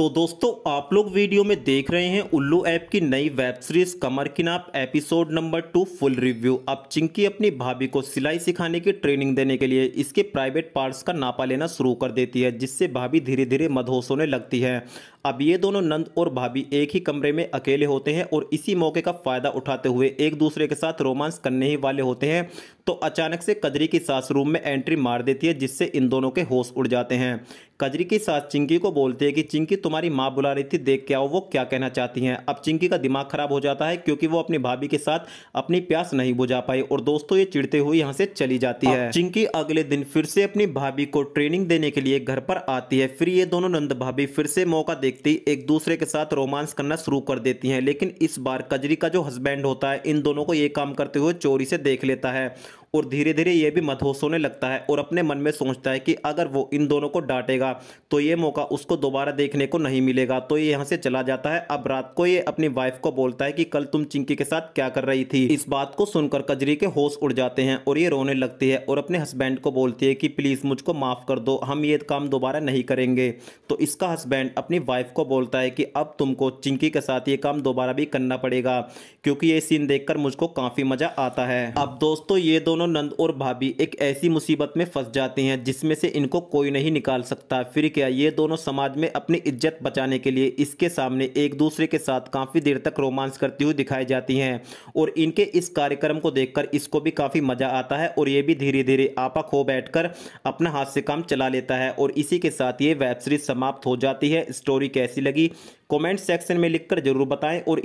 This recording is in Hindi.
तो दोस्तों आप लोग वीडियो में देख रहे हैं उल्लू ऐप की नई web series Kamar ki Naap episode number two full review अब चिंकी अपनी भाभी को सिलाई सिखाने की ट्रेनिंग देने के लिए इसके प्राइवेट पार्ट्स का नापा लेना शुरू कर देती है जिससे भाभी धीरे धीरे मधोस होने लगती है अब ये दोनों नंद और भाभी एक ही कमरे में अकेले होते हैं और इसी मौके का फ़ायदा उठाते हुए एक दूसरे के साथ रोमांस करने ही वाले होते हैं तो अचानक से कजरी की सास रूम में एंट्री मार देती है जिससे इन दोनों के होश उड़ जाते हैं कजरी की सास चिंकी को बोलती है कि चिंकी तुम्हारी माँ बुला रही थी देख के आओ वो क्या कहना चाहती हैं अब चिंकी का दिमाग खराब हो जाता है क्योंकि वो अपनी भाभी के साथ अपनी प्यास नहीं बुझा पाई और दोस्तों ये चिड़ते हुए यहाँ से चली जाती है चिंकी अगले दिन फिर से अपनी भाभी को ट्रेनिंग देने के लिए घर पर आती है फिर ये दोनों नंद भाभी फिर से मौका दे देखते ही एक दूसरे के साथ रोमांस करना शुरू कर देती हैं लेकिन इस बार कजरी का जो हस्बैंड होता है इन दोनों को ये काम करते हुए चोरी से देख लेता है और धीरे धीरे ये भी मधोस होने लगता है और अपने मन में सोचता है कि अगर वो इन दोनों को डांटेगा तो ये मौका उसको दोबारा देखने को नहीं मिलेगा तो ये यहाँ से चला जाता है अब रात को ये अपनी वाइफ को बोलता है कि कल तुम चिंकी के साथ क्या कर रही थी इस बात को सुनकर कजरी के होश उड़ जाते हैं और ये रोने लगती है और अपने हस्बैंड को बोलती है कि प्लीज़ मुझको माफ़ कर दो हम ये काम दोबारा नहीं करेंगे तो इसका हस्बैंड अपनी वाइफ को बोलता है कि अब तुमको चिंकी के साथ ये काम दोबारा भी करना पड़ेगा क्योंकि ये सीन देखकर मुझको काफ़ी मज़ा आता है अब दोस्तों ये दोनों दोनों नंद और भाभी एक ऐसी मुसीबत में फंस जाते हैं जिसमें से इनको कोई नहीं निकाल सकता फिर क्या ये दोनों समाज में अपनी इज्जत बचाने के लिए इसके सामने एक दूसरे के साथ काफ़ी देर तक रोमांस करती हुई दिखाई जाती हैं और इनके इस कार्यक्रम को देखकर इसको भी काफ़ी मज़ा आता है और ये भी धीरे धीरे आपा खो बैठ अपना हाथ से काम चला लेता है और इसी के साथ ये वेब सीरीज समाप्त हो जाती है स्टोरी कैसी लगी कॉमेंट सेक्शन में लिखकर जरूर बताएं और